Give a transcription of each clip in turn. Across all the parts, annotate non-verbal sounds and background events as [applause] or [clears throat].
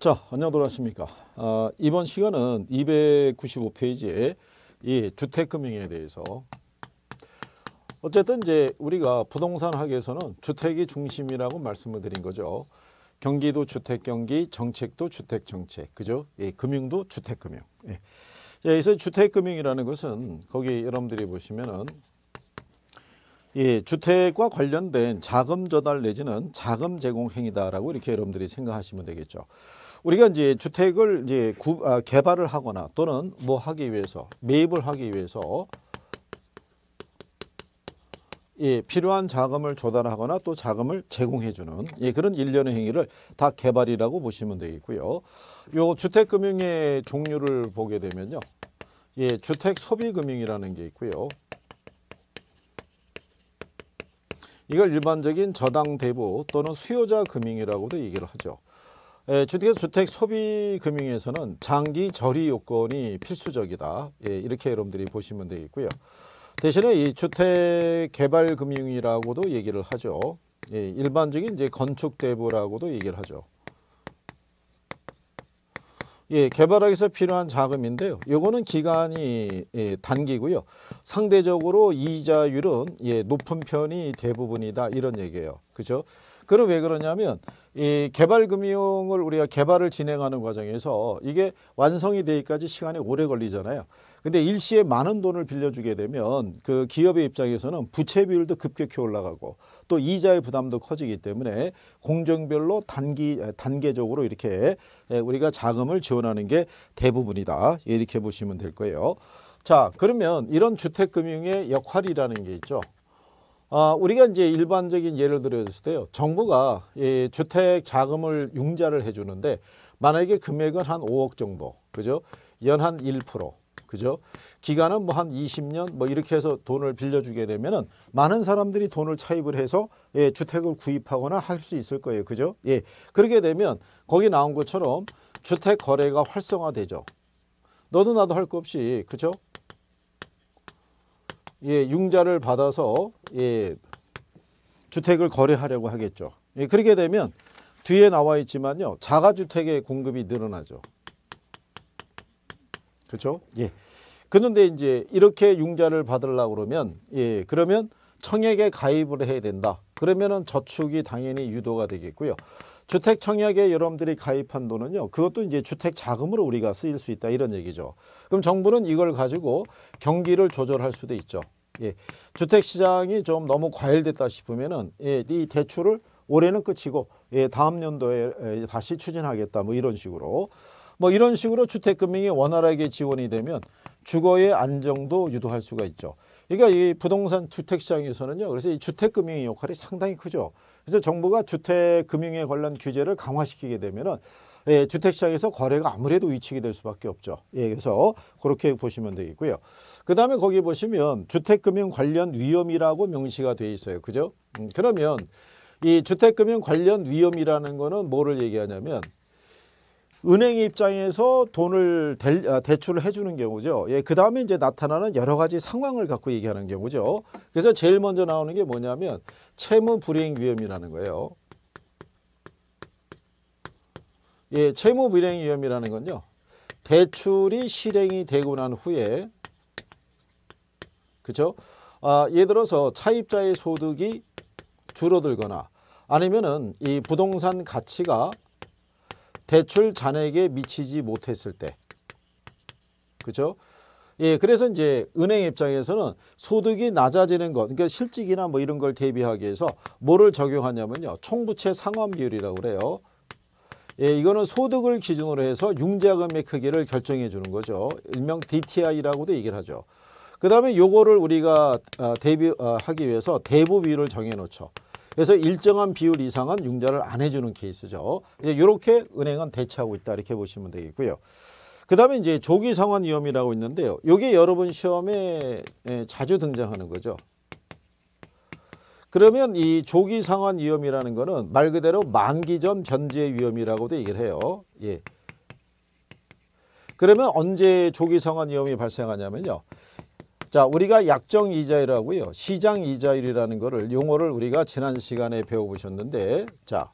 자, 안녕하십니까. 아, 이번 시간은 295페이지에 이 주택금융에 대해서 어쨌든 이제 우리가 부동산 학에서는 주택이 중심이라고 말씀을 드린 거죠. 경기도 주택 경기, 정책도 주택 정책, 그죠? 예, 금융도 주택 금융. 예. 예 그래서 주택 금융이라는 것은 거기 여러분들이 보시면은 예, 주택과 관련된 자금 조달 내지는 자금 제공 행위다라고 이렇게 여러분들이 생각하시면 되겠죠. 우리가 이제 주택을 이제 구, 아, 개발을 하거나 또는 뭐 하기 위해서 매입을 하기 위해서 예, 필요한 자금을 조달하거나 또 자금을 제공해주는 예, 그런 일련의 행위를 다 개발이라고 보시면 되겠고요. 요 주택금융의 종류를 보게 되면요. 예, 주택소비금융이라는 게 있고요. 이걸 일반적인 저당 대부 또는 수요자 금융이라고도 얘기를 하죠. 예, 주택 주택 소비 금융에서는 장기 저리 요건이 필수적이다. 예, 이렇게 여러분들이 보시면 되겠고요. 대신에 이 주택 개발 금융이라고도 얘기를 하죠. 예, 일반적인 이제 건축 대부라고도 얘기를 하죠. 예, 개발하기 위해서 필요한 자금인데요. 요거는 기간이 예, 단기고요. 상대적으로 이자율은 예, 높은 편이 대부분이다 이런 얘기예요. 그죠? 그럼 왜 그러냐면 이 개발금융을 우리가 개발을 진행하는 과정에서 이게 완성이 되기까지 시간이 오래 걸리잖아요. 근데 일시에 많은 돈을 빌려주게 되면 그 기업의 입장에서는 부채 비율도 급격히 올라가고 또 이자의 부담도 커지기 때문에 공정별로 단기 단계적으로 이렇게 예, 우리가 자금을 지원하는 게 대부분이다 이렇게 보시면 될 거예요. 자 그러면 이런 주택금융의 역할이라는 게 있죠. 아, 우리가 이제 일반적인 예를 들어서 때요. 정부가 이 주택 자금을 융자를 해주는데 만약에 금액은 한 5억 정도, 그죠? 연한 1%, 그죠? 기간은 뭐 한 20년 뭐 이렇게 해서 돈을 빌려주게 되면은 많은 사람들이 돈을 차입을 해서 예, 주택을 구입하거나 할 수 있을 거예요. 그죠? 예. 그렇게 되면 거기 나온 것처럼 주택 거래가 활성화되죠. 너도 나도 할 거 없이 그죠? 예, 융자를 받아서 예, 주택을 거래하려고 하겠죠. 예, 그렇게 되면 뒤에 나와 있지만요. 자가주택의 공급이 늘어나죠. 그렇죠? 예. 그런데 이제 이렇게 융자를 받으려고 그러면 예, 그러면 청약에 가입을 해야 된다. 그러면은 저축이 당연히 유도가 되겠고요. 주택 청약에 여러분들이 가입한 돈은요. 그것도 이제 주택 자금으로 우리가 쓰일 수 있다 이런 얘기죠. 그럼 정부는 이걸 가지고 경기를 조절할 수도 있죠. 예. 주택 시장이 좀 너무 과열됐다 싶으면은 예, 대출을 올해는 끝이고 예, 다음 연도에 예, 다시 추진하겠다 뭐 이런 식으로 뭐 이런 식으로 주택 금융이 원활하게 지원이 되면 주거의 안정도 유도할 수가 있죠. 그러니까 이 부동산 주택 시장에서는요. 그래서 이 주택 금융의 역할이 상당히 크죠. 그래서 정부가 주택 금융에 관련 규제를 강화시키게 되면은 예, 주택 시장에서 거래가 아무래도 위축이 될 수밖에 없죠. 예, 그래서 그렇게 보시면 되겠고요. 그다음에 거기 보시면 주택 금융 관련 위험이라고 명시가 돼 있어요. 그죠? 음, 그러면 이 주택 금융 관련 위험이라는 거는 뭐를 얘기하냐면 은행 입장에서 돈을 아, 대, 출을 해주는 경우죠. 예, 그 다음에 이제 나타나는 여러 가지 상황을 갖고 얘기하는 경우죠. 그래서 제일 먼저 나오는 게 뭐냐면 채무 불이행 위험이라는 거예요. 예, 채무 불이행 위험이라는 건요. 대출이 실행이 되고 난 후에 그죠? 아, 예를 들어서 차입자의 소득이 줄어들거나 아니면은 이 부동산 가치가 대출 잔액에 미치지 못했을 때. 그죠? 예, 그래서 이제 은행 입장에서는 소득이 낮아지는 것, 그러니까 실직이나 뭐 이런 걸 대비하기 위해서 뭐를 적용하냐면요. 총부채 상환 비율이라고 그래요. 예, 이거는 소득을 기준으로 해서 융자금의 크기를 결정해 주는 거죠. 일명 DTI라고도 얘기를 하죠. 그 다음에 요거를 우리가 아, 대비하기 아, 위해서 대부 비율을 정해 놓죠. 그래서 일정한 비율 이상은 융자를 안 해주는 케이스죠. 이제 이렇게 은행은 대체하고 있다 이렇게 보시면 되겠고요. 그 다음에 이제 조기 상환 위험이라고 있는데요. 이게 여러분 시험에 자주 등장하는 거죠. 그러면 이 조기 상환 위험이라는 거는 말 그대로 만기 전 변제 위험이라고도 얘기를 해요. 예. 그러면 언제 조기 상환 위험이 발생하냐면요. 자, 우리가 약정 이자율하고요. 시장 이자율이라는 거를 용어를 우리가 지난 시간에 배워보셨는데 자,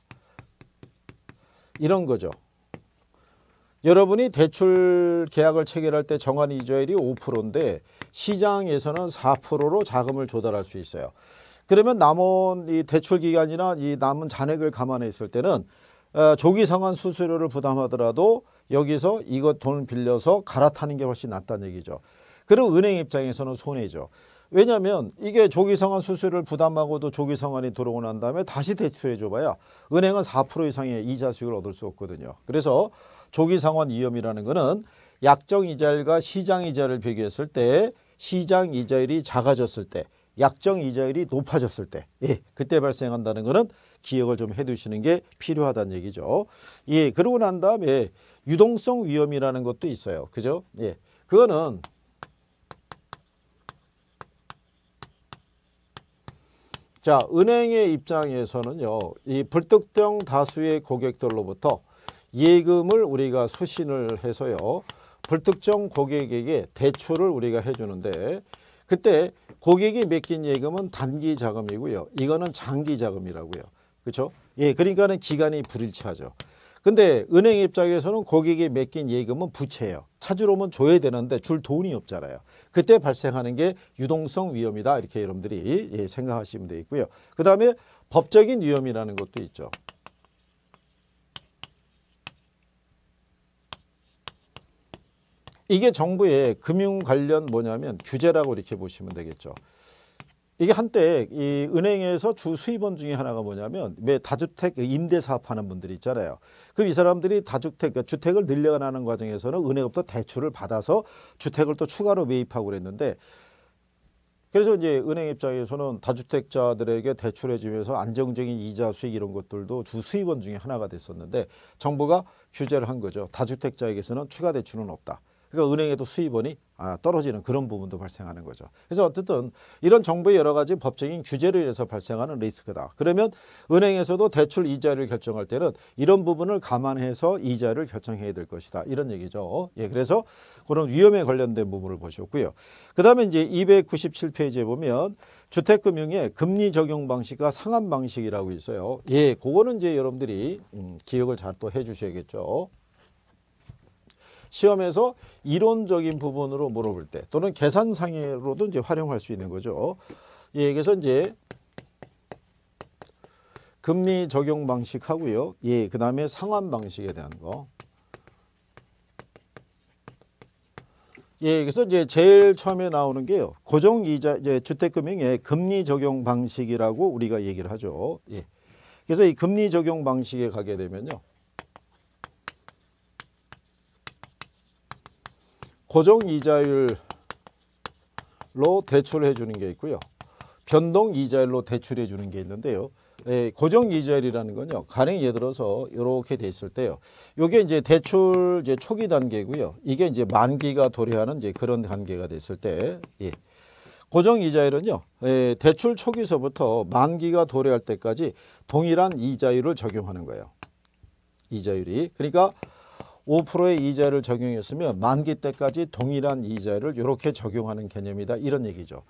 이런 거죠. 여러분이 대출 계약을 체결할 때 정한 이자율이 5%인데 시장에서는 4%로 자금을 조달할 수 있어요. 그러면 남은 이 대출 기간이나 이 남은 잔액을 감안해 있을 때는 어, 조기 상환 수수료를 부담하더라도 여기서 이거 돈을 빌려서 갈아타는 게 훨씬 낫다는 얘기죠. 그리고 은행 입장에서는 손해죠. 왜냐하면 이게 조기성환 수수료를 부담하고도 조기성환이 들어오고 난 다음에 다시 대출해 줘봐야 은행은 4% 이상의 이자 수익을 얻을 수 없거든요. 그래서 조기상환 위험이라는 것은 약정 이자율과 시장 이자를 비교했을 때 시장 이자율이 작아졌을 때 약정 이자율이 높아졌을 때 예, 그때 발생한다는 것은 기억을 좀 해두시는 게 필요하다는 얘기죠. 예, 그러고 난 다음에 유동성 위험이라는 것도 있어요. 그죠? 예, 그거는 자, 은행의 입장에서는요. 이 불특정 다수의 고객들로부터 예금을 우리가 수신을 해서요. 불특정 고객에게 대출을 우리가 해주는데 그때 고객이 맡긴 예금은 단기 자금이고요. 이거는 장기 자금이라고요. 그렇죠? 예, 그러니까는 기간이 불일치하죠. 근데 은행 입장에서는 고객이 맡긴 예금은 부채예요. 찾으러 오면 줘야 되는데 줄 돈이 없잖아요. 그때 발생하는 게 유동성 위험이다 이렇게 여러분들이 예, 생각하시면 되겠고요. 그다음에 법적인 위험이라는 것도 있죠. 이게 정부의 금융 관련 뭐냐면 규제라고 이렇게 보시면 되겠죠. 이게 한때 이 은행에서 주 수입원 중에 하나가 뭐냐면 왜 다주택 임대 사업하는 분들이 있잖아요. 그럼 이 사람들이 다주택 그러니까 주택을 늘려가는 과정에서는 은행부터 대출을 받아서 주택을 또 추가로 매입하고 그랬는데 그래서 이제 은행 입장에서는 다주택자들에게 대출해 주면서 안정적인 이자 수익 이런 것들도 주 수입원 중에 하나가 됐었는데 정부가 규제를 한 거죠. 다주택자에게서는 추가 대출은 없다. 그러니까 은행에도 수입원이 아, 떨어지는 그런 부분도 발생하는 거죠. 그래서 어쨌든 이런 정부의 여러 가지 법적인 규제로 인해서 발생하는 리스크다. 그러면 은행에서도 대출 이자를 결정할 때는 이런 부분을 감안해서 이자를 결정해야 될 것이다. 이런 얘기죠. 예, 그래서 그런 위험에 관련된 부분을 보셨고요. 그다음에 이제 297페이지에 보면 주택금융의 금리 적용 방식과 상환 방식이라고 있어요. 예, 그거는 이제 여러분들이 음, 기억을 잘 또 해주셔야겠죠. 시험에서 이론적인 부분으로 물어볼 때 또는 계산상으로도 이제 활용할 수 있는 거죠. 예, 그래서 이제 금리 적용 방식 하고요. 예, 그 다음에 상환 방식에 대한 거. 예, 그래서 이제 제일 처음에 나오는 게요. 고정 이자 이제 주택금융의 금리 적용 방식이라고 우리가 얘기를 하죠. 예. 그래서 이 금리 적용 방식에 가게 되면요. 고정 이자율로 대출해 주는 게 있고요. 변동 이자율로 대출해 주는 게 있는데요. 예, 고정 이자율이라는 건요. 가령 예를 들어서 이렇게 돼 있을 때요. 이게 이제 대출 이제 초기 단계고요. 이게 이제 만기가 도래하는 이제 그런 단계가 됐을 때 예. 고정 이자율은요. 예, 대출 초기서부터 만기가 도래할 때까지 동일한 이자율을 적용하는 거예요. 이자율이. 그러니까 5%의 이자를 적용했으면 만기 때까지 동일한 이자율을 이렇게 적용하는 개념이다. 이런 얘기죠.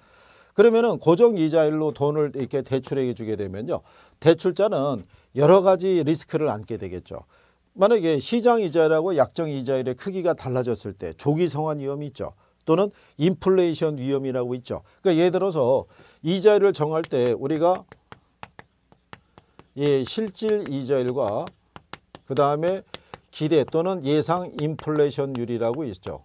그러면은 고정 이자율로 돈을 이렇게 대출해 주게 되면요. 대출자는 여러 가지 리스크를 안게 되겠죠. 만약에 시장 이자율하고 약정 이자율의 크기가 달라졌을 때 조기 성환 위험이 있죠. 또는 인플레이션 위험이라고 있죠. 그러니까 예를 들어서 이자율을 정할 때 우리가 예, 실질 이자율과 그 다음에 기대 또는 예상 인플레이션율이라고 있죠.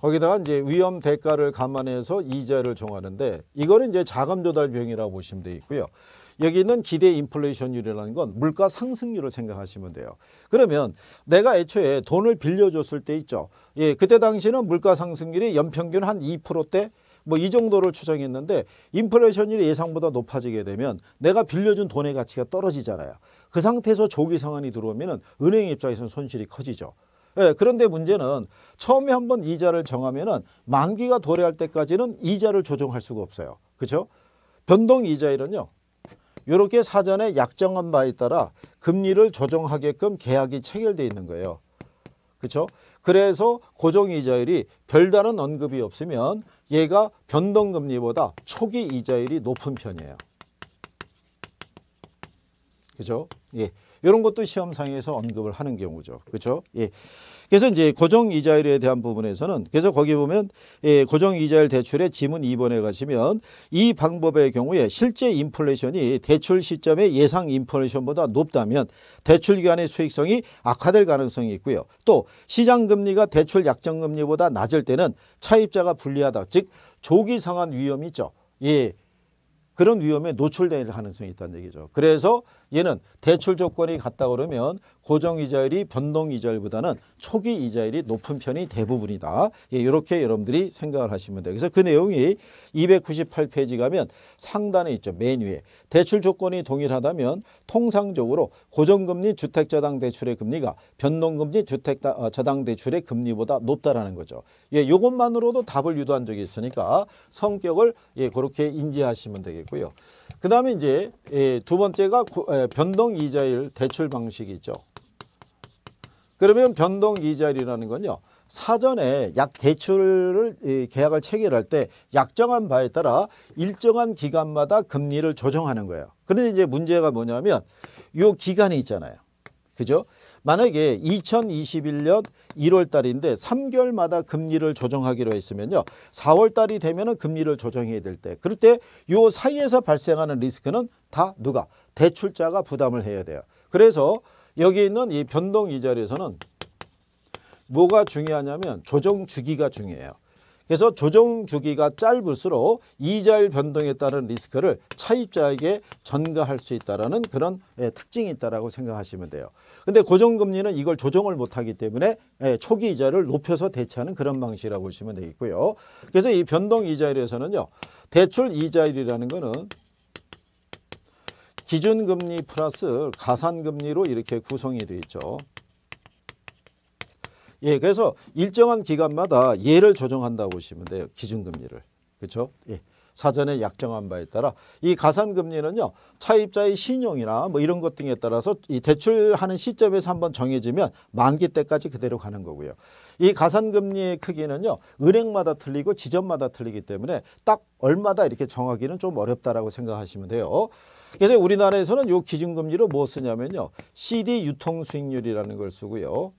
거기다가 이제 위험 대가를 감안해서 이자를 정하는데 이거는 이제 자금 조달 비용이라고 보시면 되겠고요. 여기는 기대 인플레이션율이라는 건 물가 상승률을 생각하시면 돼요. 그러면 내가 애초에 돈을 빌려줬을 때 있죠. 예, 그때 당시는 물가 상승률이 연평균 한 2%대 뭐이 정도를 추정했는데 인플레이션율이 예상보다 높아지게 되면 내가 빌려준 돈의 가치가 떨어지잖아요. 그 상태에서 조기 상환이 들어오면 은행 입장에서는 손실이 커지죠. 예, 그런데 문제는 처음에 한번 이자를 정하면은 만기가 도래할 때까지는 이자를 조정할 수가 없어요. 그렇죠? 변동 이자율은요. 이렇게 사전에 약정한 바에 따라 금리를 조정하게끔 계약이 체결되어 있는 거예요. 그렇죠? 그래서 고정이자율이 별다른 언급이 없으면 얘가 변동금리보다 초기 이자율이 높은 편이에요. 그죠? 예. 이런 것도 시험상에서 언급을 하는 경우죠. 그렇죠? 예. 그래서 이제 고정 이자율에 대한 부분에서는 그래서 거기 보면 예, 고정 이자율 대출의 지문 2번에 가시면 이 방법의 경우에 실제 인플레이션이 대출 시점의 예상 인플레이션보다 높다면 대출 기간의 수익성이 악화될 가능성이 있고요. 또 시장 금리가 대출 약정 금리보다 낮을 때는 차입자가 불리하다. 즉 조기 상환 위험이 있죠. 예. 그런 위험에 노출될 가능성이 있다는 얘기죠. 그래서 얘는 대출 조건이 같다 그러면 고정 이자율이 변동 이자율보다는 초기 이자율이 높은 편이 대부분이다. 예, 이렇게 여러분들이 생각을 하시면 돼요. 그래서 그 내용이 298페이지 가면 상단에 있죠. 맨 위에. 대출 조건이 동일하다면 통상적으로 고정금리 주택저당 대출의 금리가 변동금리 주택저당 어, 대출의 금리보다 높다라는 거죠. 예, 이것만으로도 답을 유도한 적이 있으니까 성격을 예, 그렇게 인지하시면 되겠고요. 그 다음에 이제 예, 두 번째가 고, 예, 변동 이자율 대출 방식이죠. 그러면 변동 이자율이라는 건요. 사전에 약 대출을 계약을 체결할 때 약정한 바에 따라 일정한 기간마다 금리를 조정하는 거예요. 그런데 이제 문제가 뭐냐면 요 기간이 있잖아요. 그죠? 만약에 2021년 1월 달인데 3개월마다 금리를 조정하기로 했으면요. 4월 달이 되면 금리를 조정해야 될 때. 그럴 때 이 사이에서 발생하는 리스크는 다 누가? 대출자가 부담을 해야 돼요. 그래서 여기 있는 이 변동 이자리에서는 뭐가 중요하냐면 조정 주기가 중요해요. 그래서 조정 주기가 짧을수록 이자율 변동에 따른 리스크를 차입자에게 전가할 수 있다는 그런 예, 특징이 있다고 생각하시면 돼요. 근데 고정금리는 이걸 조정을 못하기 때문에 예, 초기 이자를 높여서 대체하는 그런 방식이라고 보시면 되겠고요. 그래서 이 변동 이자율에서는요. 대출 이자율이라는 거는 기준금리 플러스 가산금리로 이렇게 구성이 되어 있죠. 예, 그래서 일정한 기간마다 예를 조정한다고 보시면 돼요. 기준금리를. 그렇죠? 예. 사전에 약정한 바에 따라 이 가산금리는요 차입자의 신용이나 뭐 이런 것 등에 따라서 이 대출하는 시점에서 한번 정해지면 만기 때까지 그대로 가는 거고요. 이 가산금리의 크기는요 은행마다 틀리고 지점마다 틀리기 때문에 딱 얼마다 이렇게 정하기는 좀 어렵다라고 생각하시면 돼요. 그래서 우리나라에서는 요 기준금리로 뭐 쓰냐면요 CD 유통수익률이라는 걸 쓰고요.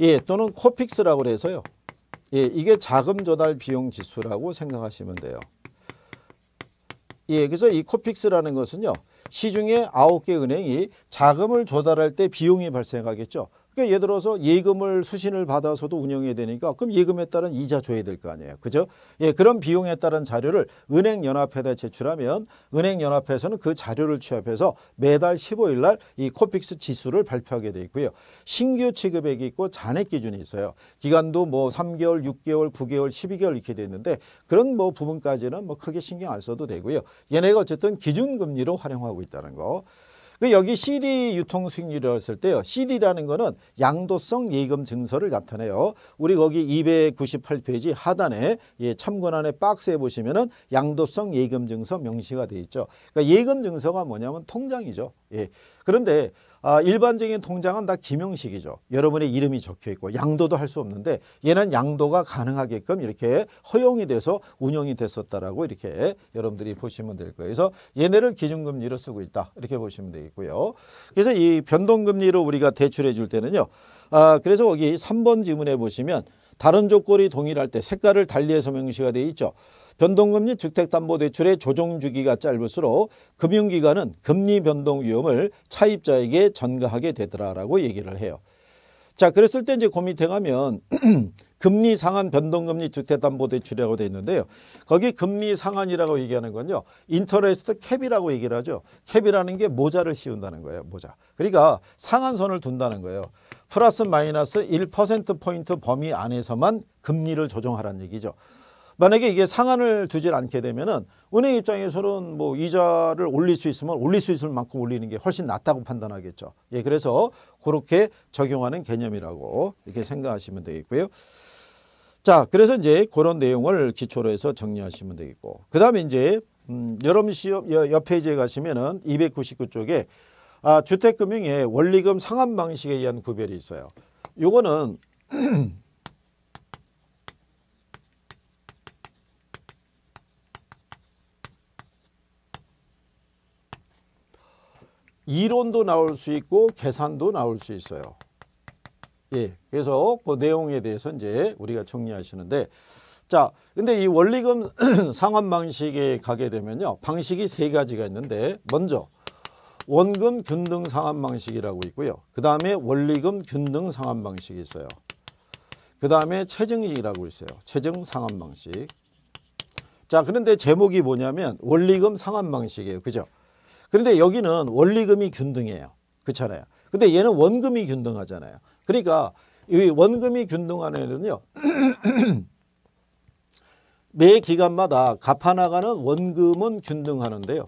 예, 또는 코픽스라고 해서요. 예, 이게 자금 조달 비용 지수라고 생각하시면 돼요. 예, 그래서 이 코픽스라는 것은요. 시중에 아개 은행이 자금을 조달할 때 비용이 발생하겠죠. 그러니까 예를 들어서 예금을 수신을 받아서도 운영해야 되니까 그럼 예금에 따른 이자 줘야 될 거 아니에요. 그죠? 예, 그런 비용에 따른 자료를 은행연합회에 제출하면 은행연합회에서는 그 자료를 취합해서 매달 15일 날 이 코픽스 지수를 발표하게 돼 있고요. 신규 취급액이 있고 잔액 기준이 있어요. 기간도 뭐 3개월, 6개월, 9개월, 12개월 이렇게 돼 있는데 그런 뭐 부분까지는 뭐 크게 신경 안 써도 되고요. 얘네가 어쨌든 기준금리로 활용하고 있다는 거. 여기 CD 유통 수익률이라고 했을 때요. CD라는 거는 양도성 예금 증서를 나타내요. 우리 거기 298페이지 하단에 예, 참고란의 박스에 보시면은 양도성 예금 증서 명시가 돼 있죠. 그러니까 예금 증서가 뭐냐면 통장이죠. 예. 그런데 아, 일반적인 통장은 다 기명식이죠. 여러분의 이름이 적혀 있고 양도도 할 수 없는데 얘는 양도가 가능하게끔 이렇게 허용이 돼서 운영이 됐었다라고 이렇게 여러분들이 보시면 될 거예요. 그래서 얘네를 기준금리로 쓰고 있다 이렇게 보시면 되겠고요. 그래서 이 변동금리로 우리가 대출해 줄 때는요. 아, 그래서 여기 3번 지문에 보시면 다른 조건이 동일할 때 색깔을 달리해서 명시가 되어 있죠. 변동금리 주택담보대출의 조정주기가 짧을수록 금융기관은 금리 변동 위험을 차입자에게 전가하게 되더라라고 얘기를 해요. 자 그랬을 때 이제 그 밑에 가면 [clears throat] 금리 상한 변동금리 주택담보대출이라고 되어 있는데요. 거기 금리 상한이라고 얘기하는 건요. 인터레스트 캡이라고 얘기를 하죠. 캡이라는 게 모자를 씌운다는 거예요. 모자. 그러니까 상한선을 둔다는 거예요. 플러스 마이너스 1%포인트 범위 안에서만 금리를 조정하라는 얘기죠. 만약에 이게 상한을 두질 않게 되면은 은행 입장에서는 뭐 이자를 올릴 수 있으면 올릴 수 있을 만큼 올리는 게 훨씬 낫다고 판단하겠죠. 예, 그래서 그렇게 적용하는 개념이라고 이렇게 생각하시면 되겠고요. 자, 그래서 이제 그런 내용을 기초로 해서 정리하시면 되겠고, 그 다음에 이제 음, 여름 시험 옆 페이지에 가시면은 299쪽에 아, 주택금융의 원리금 상환 방식에 의한 구별이 있어요. 요거는 [clears throat] 이론도 나올 수 있고 계산도 나올 수 있어요. 예. 그래서 그 내용에 대해서 이제 우리가 정리하시는데 자, 근데 이 원리금 [clears throat] 상환 방식에 가게 되면요. 방식이 세 가지가 있는데 먼저 원금 균등 상환 방식이라고 있고요. 그다음에 원리금 균등 상환 방식이 있어요. 그다음에 체증이라고 있어요. 체증 상환 방식. 자, 그런데 제목이 뭐냐면 원리금 상환 방식이에요. 그죠? 그런데 여기는 원리금이 균등해요. 그렇잖아요. 근데 얘는 원금이 균등하잖아요. 그러니까 이 원금이 균등한 애는요. [clears throat] 매 기간마다 갚아나가는 원금은 균등하는데요.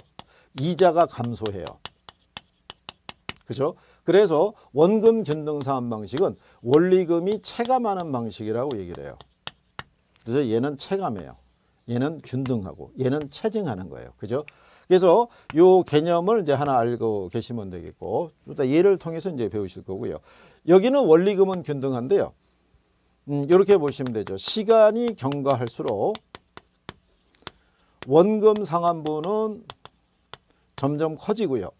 이자가 감소해요. 그죠? 그래서 원금 균등 사업 방식은 원리금이 체감하는 방식이라고 얘기를 해요. 그래서 얘는 체감해요. 얘는 균등하고 얘는 체증하는 거예요. 그죠? 그래서 요 개념을 이제 하나 알고 계시면 되겠고 일단 예를 통해서 이제 배우실 거고요. 여기는 원리금은 균등한데요. 음, 이렇게 보시면 되죠. 시간이 경과할수록 원금 상환부는 점점 커지고요.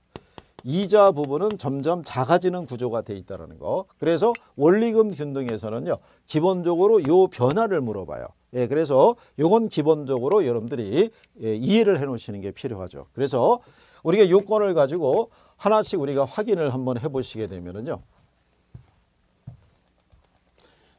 이자 부분은 점점 작아지는 구조가 돼 있다는 거. 그래서 원리금 균등에서는요. 기본적으로 요 변화를 물어봐요. 예, 그래서 요건 기본적으로 여러분들이 예, 이해를 해 놓으시는 게 필요하죠. 그래서 우리가 요건을 가지고 하나씩 우리가 확인을 한번 해보시게 되면은요.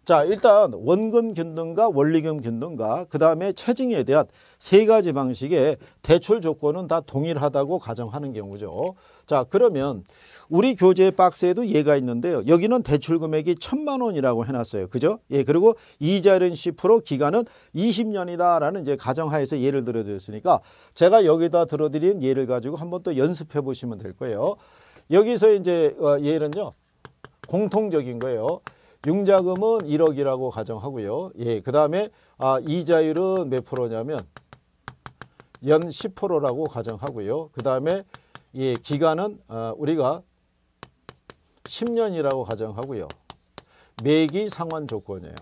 자 일단 원금 균등과 원리금 균등과 그 다음에 체증에 대한 세 가지 방식의 대출 조건은 다 동일하다고 가정하는 경우죠. 자 그러면 우리 교재 박스에도 예가 있는데요. 여기는 대출 금액이 천만 원이라고 해놨어요. 그죠? 예 그리고 이자율은 10% 기간은 20년이다라는 이제 가정하에서 예를 들어드렸으니까 제가 여기다 들어드린 예를 가지고 한번 또 연습해 보시면 될 거예요. 여기서 이제 어, 예는요 공통적인 거예요. 융자금은 1억이라고 가정하고요. 예, 그 다음에 아, 이자율은 몇 프로냐면 연 10%라고 가정하고요. 그 다음에 예, 기간은 아, 우리가 10년이라고 가정하고요. 매기 상환 조건이에요.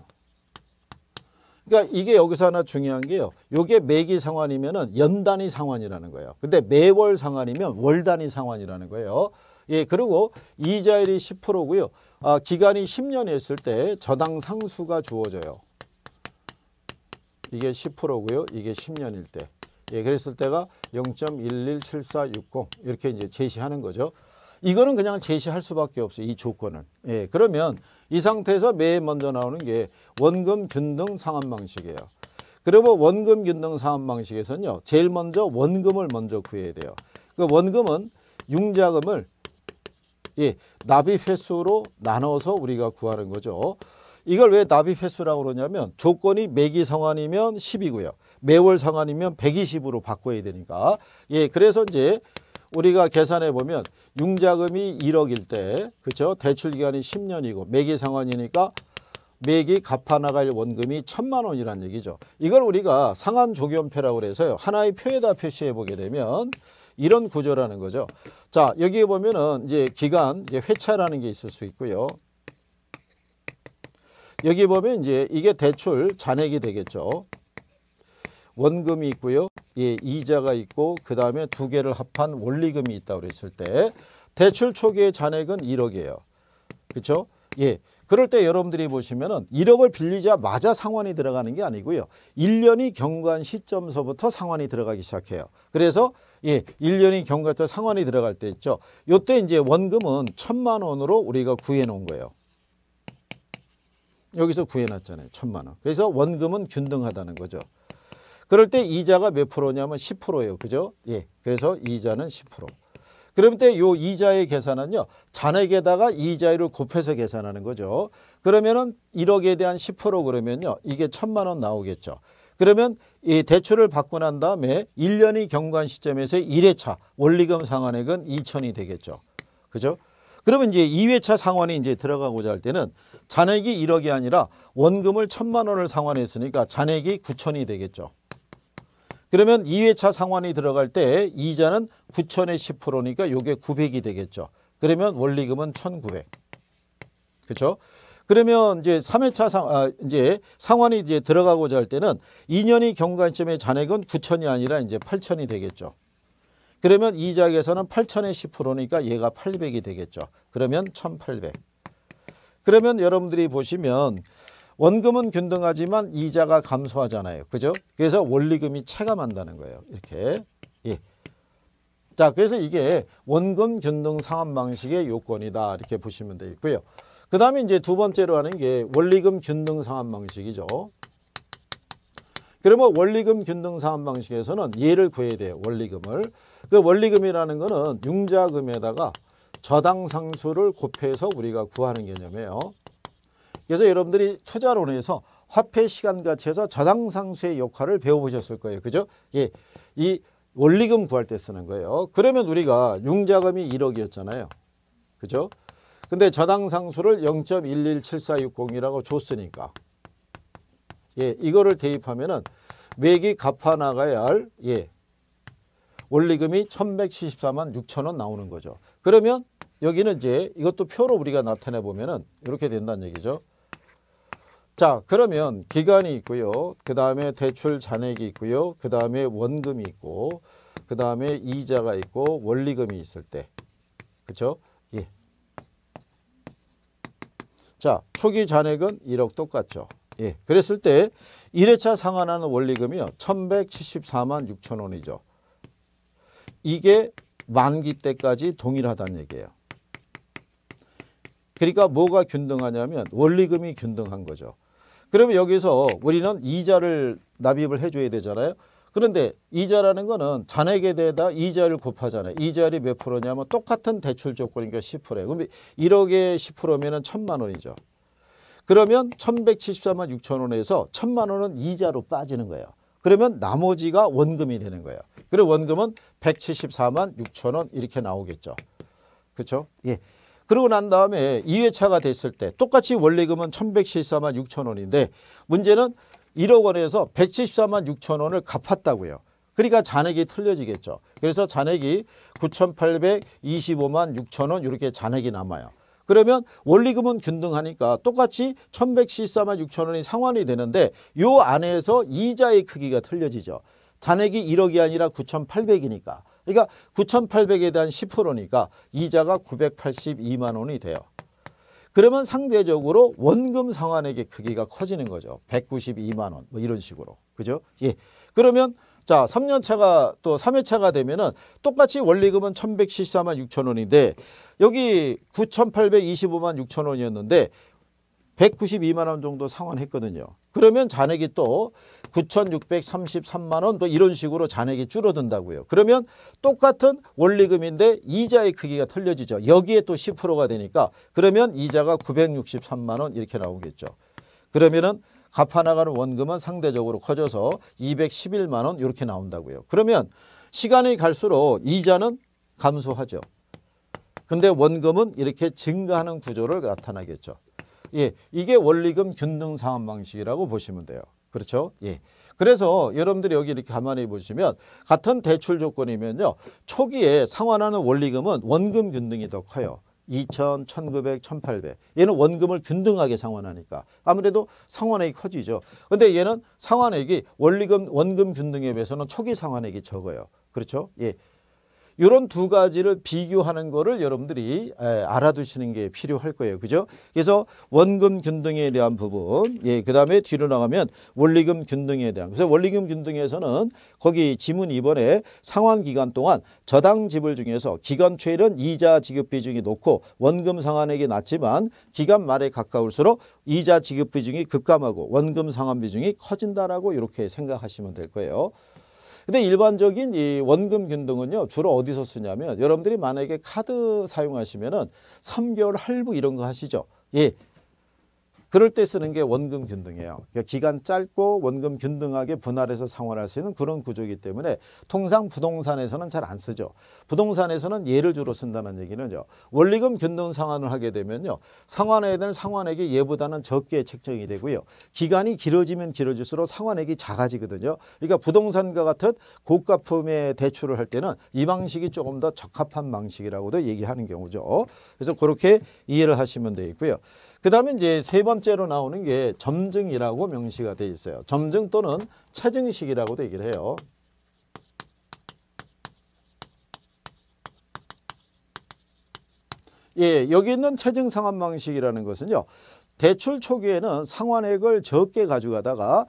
그러니까 이게 여기서 하나 중요한 게요. 요게 매기 상환이면연 단위 상환이라는 거예요. 근데 매월 상환이면 월 단위 상환이라는 거예요. 예, 그리고 이자율이 10%고요. 아, 기간이 10년이었을 때 저당 상수가 주어져요. 이게 10%고요. 이게 10년일 때. 예, 그랬을 때가 0.117460 이렇게 이제 제시하는 거죠. 이거는 그냥 제시할 수밖에 없어요. 이 조건은. 예, 그러면 이 상태에서 매 먼저 나오는 게 원금 균등 상환 방식이에요. 그러면 원금 균등 상환 방식에서는요. 제일 먼저 원금을 먼저 구해야 돼요. 그 원금은 융자금을 예, 나비 횟수로 나눠서 우리가 구하는 거죠. 이걸 왜 나비 횟수라고 그러냐면 조건이 매기 상환이면 10이고요. 매월 상환이면 120으로 바꿔야 되니까. 예, 그래서 이제 우리가 계산해 보면 융자금이 1억일 때 그렇죠? 대출 기간이 10년이고 매기 상환이니까 매기 갚아 나갈 원금이 천만 원이란 얘기죠. 이걸 우리가 상환 조견표라고 기해서요 하나의 표에다 표시해 보게 되면 이런 구조라는 거죠. 자, 여기에 보면은 이제 기간, 이제 회차라는 게 있을 수 있고요. 여기 보면 이제 이게 대출 잔액이 되겠죠. 원금이 있고요. 예, 이자가 있고 그다음에 두 개를 합한 원리금이 있다고 그랬을 때 대출 초기의 잔액은 1억이에요. 그렇죠? 예. 그럴 때 여러분들이 보시면은 1억을 빌리자마자 상환이 들어가는 게 아니고요. 1년이 경과한 시점서부터 상환이 들어가기 시작해요. 그래서 예, 1년이 경과 자 상환이 들어갈 때 있죠. 요때 이제 원금은 천만 원으로 우리가 구해 놓은 거예요. 여기서 구해 놨잖아요. 천만 원. 그래서 원금은 균등하다는 거죠. 그럴 때 이자가 몇 프로냐면 10%예요. 그죠? 예. 그래서 이자는 10%. 그러면 때요 이자의 계산은요. 잔액에다가 이자율을 곱해서 계산하는 거죠. 그러면은 1억에 대한 10% 그러면요. 이게 천만 원 나오겠죠. 그러면 이 대출을 받고 난 다음에 1년이 경과한 시점에서 1회차 원리금 상환액은 2천이 되겠죠. 그죠? 그러면 이제 2회차 상환이 이제 들어가고자 할 때는 잔액이 1억이 아니라 원금을 1천만 원을 상환했으니까 잔액이 9천이 되겠죠. 그러면 2회차 상환이 들어갈 때 이자는 9천에 10%니까 요게 900이 되겠죠. 그러면 원리금은 1,900. 그렇죠? 그러면 이제 3회차 상, 아, 이제 상환이 이제 들어가고자 할 때는 2년이 경과한 시점에 잔액은 9천이 아니라 이제 8천이 되겠죠. 그러면 이자액에서 8천에 10%니까 얘가 800이 되겠죠. 그러면 1800. 그러면 여러분들이 보시면 원금은 균등하지만 이자가 감소하잖아요. 그죠? 그래서 원리금이 체감한다는 거예요. 이렇게. 예. 자, 그래서 이게 원금 균등 상환 방식의 요건이다. 이렇게 보시면 되겠고요. 그 다음에 이제 두 번째로 하는 게 원리금 균등 상환 방식이죠. 그러면 원리금 균등 상환 방식에서는 예를 구해야 돼요. 원리금을. 그 원리금이라는 거는 융자금에다가 저당 상수를 곱해서 우리가 구하는 개념이에요. 그래서 여러분들이 투자론에서 화폐 시간 가치에서 저당 상수의 역할을 배워보셨을 거예요. 그죠? 예. 이 원리금 구할 때 쓰는 거예요. 그러면 우리가 융자금이 1억이었잖아요. 그죠? 근데 저당 상수를 0.117460이라고 줬으니까 예, 이거를 대입하면은 매기 갚아 나가야 할 예. 원리금이 1174만 6천원 나오는 거죠. 그러면 여기는 이제 이것도 표로 우리가 나타내 보면은 이렇게 된다는 얘기죠. 자, 그러면 기간이 있고요. 그다음에 대출 잔액이 있고요. 그다음에 원금이 있고 그다음에 이자가 있고 원리금이 있을 때. 그렇죠? 자, 초기 잔액은 1억 똑같죠. 예, 그랬을 때 1회차 상환하는 원리금이요. 1174만 6천 원이죠. 이게 만기 때까지 동일하다는 얘기예요. 그러니까 뭐가 균등하냐면 원리금이 균등한 거죠. 그러면 여기서 우리는 이자를 납입을 해줘야 되잖아요. 그런데 이자라는 거는 잔액에 대다 이자를 곱하잖아요. 이자율이 몇 프로냐면 뭐 똑같은 대출 조건이니까 10%예요. 그럼 1억에 10%면 은 천만 원이죠. 그러면 1174만 6천 원에서 1 천만 원은 이자로 빠지는 거예요. 그러면 나머지가 원금이 되는 거예요. 그리고 원금은 174만 6천 원 이렇게 나오겠죠. 그렇죠? 예. 그러고 난 다음에 2회차가 됐을 때 똑같이 원리금은 1174만 6천 원인데 문제는 1억 원에서 174만 6천 원을 갚았다고요. 그러니까 잔액이 틀려지겠죠. 그래서 잔액이 9,825만 6천 원 이렇게 잔액이 남아요. 그러면 원리금은 균등하니까 똑같이 1,114만 6천 원이 상환이 되는데 요 안에서 이자의 크기가 틀려지죠. 잔액이 1억이 아니라 9,800이니까. 그러니까 9,800에 대한 10%니까 이자가 982만 원이 돼요. 그러면 상대적으로 원금 상환액의 크기가 커지는 거죠. 192만 원 뭐 이런 식으로. 그죠? 예. 그러면 자, 3년차가 또 3회차가 되면은 똑같이 원리금은 1114만 6천 원인데 여기 9825만 6천 원이었는데 192만 원 정도 상환했거든요. 그러면 잔액이 또 9,633만 원 또 이런 식으로 잔액이 줄어든다고요. 그러면 똑같은 원리금인데 이자의 크기가 틀려지죠. 여기에 또 10%가 되니까 그러면 이자가 963만 원 이렇게 나오겠죠. 그러면은 갚아나가는 원금은 상대적으로 커져서 211만 원 이렇게 나온다고요. 그러면 시간이 갈수록 이자는 감소하죠. 근데 원금은 이렇게 증가하는 구조를 나타나겠죠. 예, 이게 원리금 균등 상환 방식이라고 보시면 돼요. 그렇죠? 예. 그래서 여러분들이 여기 이렇게 가만히 보시면 같은 대출 조건이면요. 초기에 상환하는 원리금은 원금 균등이 더 커요. 2,000, 1,900, 1,800. 얘는 원금을 균등하게 상환하니까 아무래도 상환액이 커지죠. 근데 얘는 상환액이 원리금 원금 균등에 비해서는 초기 상환액이 적어요. 그렇죠? 예. 이런 두 가지를 비교하는 거를 여러분들이 알아두시는 게 필요할 거예요. 그죠? 그래서 원금 균등에 대한 부분, 예, 그 다음에 뒤로 나가면 원리금 균등에 대한. 그래서 원리금 균등에서는 거기 지문 이번에 상환 기간 동안 저당 지불 중에서 기간 초일은 이자 지급 비중이 높고 원금 상환액이 낮지만 기간 말에 가까울수록 이자 지급 비중이 급감하고 원금 상환 비중이 커진다라고 이렇게 생각하시면 될 거예요. 근데 일반적인 이 원금 균등은요 주로 어디서 쓰냐면 여러분들이 만약에 카드 사용하시면은 3개월 할부 이런 거 하시죠. 예, 그럴 때 쓰는 게 원금 균등이에요. 그러니까 기간 짧고 원금 균등하게 분할해서 상환할 수 있는 그런 구조이기 때문에 통상 부동산에서는 잘 안 쓰죠. 부동산에서는 예를 주로 쓴다는 얘기는요. 원리금 균등 상환을 하게 되면요. 상환해야 되 상환액이 예보다는 적게 책정이 되고요. 기간이 길어지면 길어질수록 상환액이 작아지거든요. 그러니까 부동산과 같은 고가품의 대출을 할 때는 이 방식이 조금 더 적합한 방식이라고도 얘기하는 경우죠. 그래서 그렇게 이해를 하시면 되겠고요. 그 다음에 이제 세 번째 번째로 나오는 게 점증이라고 명시가 돼 있어요. 점증 또는 체증식이라고도 얘기를 해요. 예, 여기 있는 체증 상환 방식이라는 것은요. 대출 초기에는 상환액을 적게 가져가다가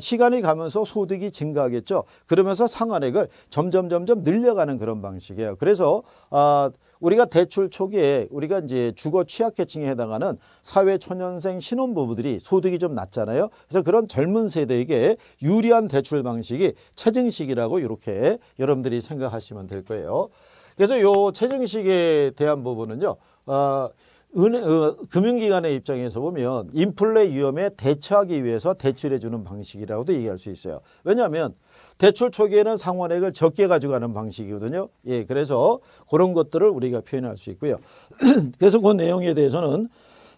시간이 가면서 소득이 증가하겠죠. 그러면서 상환액을 점점 점점 늘려가는 그런 방식이에요. 그래서 아, 우리가 대출 초기에 우리가 이제 주거 취약계층에 해당하는 사회 초년생 신혼부부들이 소득이 좀 낮잖아요. 그래서 그런 젊은 세대에게 유리한 대출 방식이 체증식이라고 이렇게 여러분들이 생각하시면 될 거예요. 그래서 요 체증식에 대한 부분은요. 어, 은행, 어, 금융기관의 입장에서 보면 인플레 위험에 대처하기 위해서 대출해주는 방식이라고도 얘기할 수 있어요. 왜냐하면 대출 초기에는 상환액을 적게 가져가는 방식이거든요. 예, 그래서 그런 것들을 우리가 표현할 수 있고요. [clears throat] 그래서 그 내용에 대해서는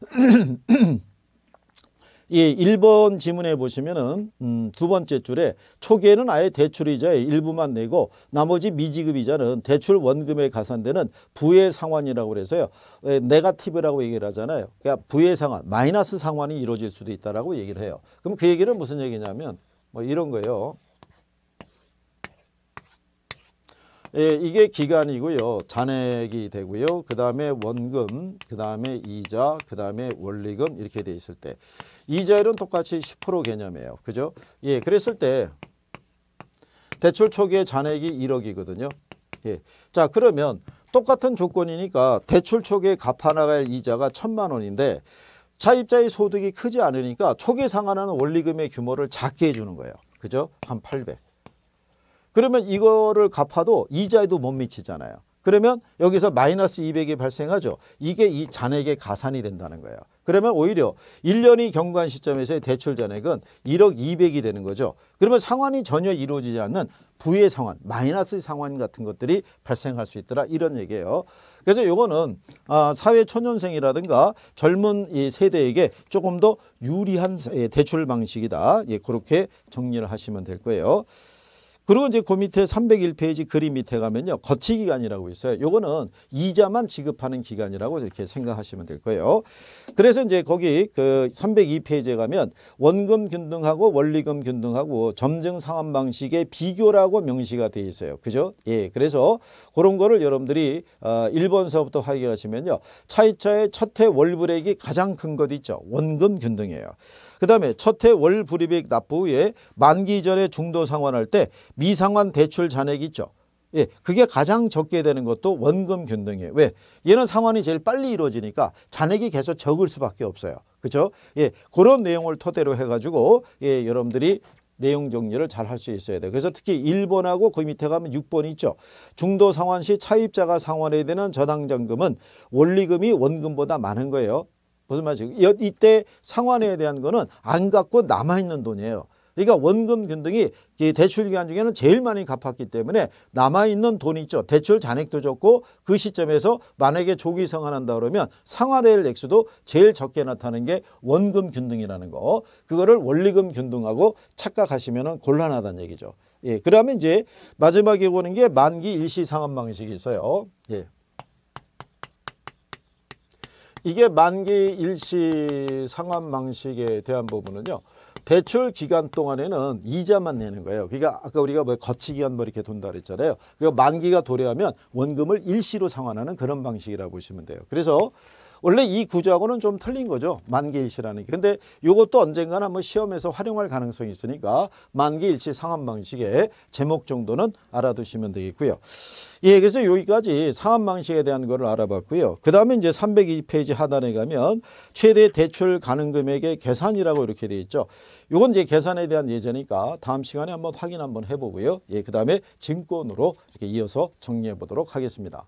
[clears throat] 이 1번 지문에 보시면은 음, 두 번째 줄에 초기에는 아예 대출 이자의 일부만 내고 나머지 미지급 이자는 대출 원금에 가산되는 부의 상환이라고 그래서요. 예, 네가티브라고 얘기를 하잖아요. 그러니까 부의 상환, 마이너스 상환이 이루어질 수도 있다라고 얘기를 해요. 그럼 그 얘기는 무슨 얘기냐면 뭐 이런 거예요. 예, 이게 기간이고요. 잔액이 되고요. 그 다음에 원금, 그 다음에 이자, 그 다음에 원리금 이렇게 돼 있을 때 이자율은 똑같이 10% 개념이에요. 그죠? 예, 그랬을 때 대출 초기에 잔액이 1억이거든요. 예, 자 그러면 똑같은 조건이니까 대출 초기에 갚아나갈 이자가 1 0 0 0만 원인데 차입자의 소득이 크지 않으니까 초기 상환하는 원리금의 규모를 작게 해주는 거예요. 그죠? 한 800. 그러면 이거를 갚아도 이자에도 못 미치잖아요. 그러면 여기서 마이너스 200이 발생하죠. 이게 이 잔액의 가산이 된다는 거예요. 그러면 오히려 1년이 경과한 시점에서의 대출 잔액은 1억 200이 되는 거죠. 그러면 상환이 전혀 이루어지지 않는 부의 상환, 마이너스 상환 같은 것들이 발생할 수 있더라 이런 얘기예요. 그래서 요거는 아, 사회 초년생이라든가 젊은 세대에게 조금 더 유리한 예, 대출 방식이다. 예, 그렇게 정리를 하시면 될 거예요. 그리고 이제 그 밑에 301페이지 그림 밑에 가면요. 거치 기간이라고 있어요. 요거는 이자만 지급하는 기간이라고 이렇게 생각하시면 될 거예요. 그래서 이제 거기 그 302페이지에 가면 원금 균등하고 원리금 균등하고 점증 상환 방식의 비교라고 명시가 돼 있어요. 그죠? 예. 그래서 그런 거를 여러분들이 어 1번서부터 확인하시면요. 차이차의 첫해 월불액이 가장 큰 것 있죠. 원금 균등이에요. 그 다음에 첫해 월 불이익 납부 후에 만기전에 중도 상환할 때 미상환 대출 잔액 있죠. 예, 그게 가장 적게 되는 것도 원금 균등이에요. 왜? 얘는 상환이 제일 빨리 이루어지니까 잔액이 계속 적을 수밖에 없어요. 그렇죠? 예, 그런 내용을 토대로 해가지고 예, 여러분들이 내용 정리를 잘 할 수 있어야 돼요. 그래서 특히 1번하고 그 밑에 가면 6번이 있죠. 중도 상환 시 차입자가 상환해야 되는 저당장금은 원리금이 원금보다 많은 거예요. 무슨 말이죠? 이때 상환에 대한 거는 안 갖고 남아있는 돈이에요. 그러니까 원금 균등이 대출 기간 중에는 제일 많이 갚았기 때문에 남아있는 돈이 있죠. 대출 잔액도 적고 그 시점에서 만약에 조기 상환한다 그러면 상환될 액수도 제일 적게 나타나는 게 원금 균등이라는 거. 그거를 원리금 균등하고 착각하시면 곤란하다는 얘기죠. 예, 그러면 이제 마지막에 보는 게 만기 일시 상환 방식이 있어요. 예. 이게 만기 일시 상환 방식에 대한 부분은요. 대출 기간 동안에는 이자만 내는 거예요. 그러니까 아까 우리가 뭐 거치 기간 뭐 이렇게 돈다 그랬잖아요. 그리고 만기가 도래하면 원금을 일시로 상환하는 그런 방식이라고 보시면 돼요. 그래서 원래 이 구조하고는 좀 틀린 거죠. 만기일시라는 게. 근데 이것도 언젠가는 한번 시험에서 활용할 가능성이 있으니까 만기일시 상환 방식의 제목 정도는 알아두시면 되겠고요. 예, 그래서 여기까지 상환 방식에 대한 거를 알아봤고요. 그 다음에 이제 302페이지 하단에 가면 최대 대출 가능 금액의 계산이라고 이렇게 돼 있죠. 요건 이제 계산에 대한 예제니까 다음 시간에 한번 확인 한번 해보고요. 예, 그 다음에 증권으로 이렇게 이어서 정리해 보도록 하겠습니다.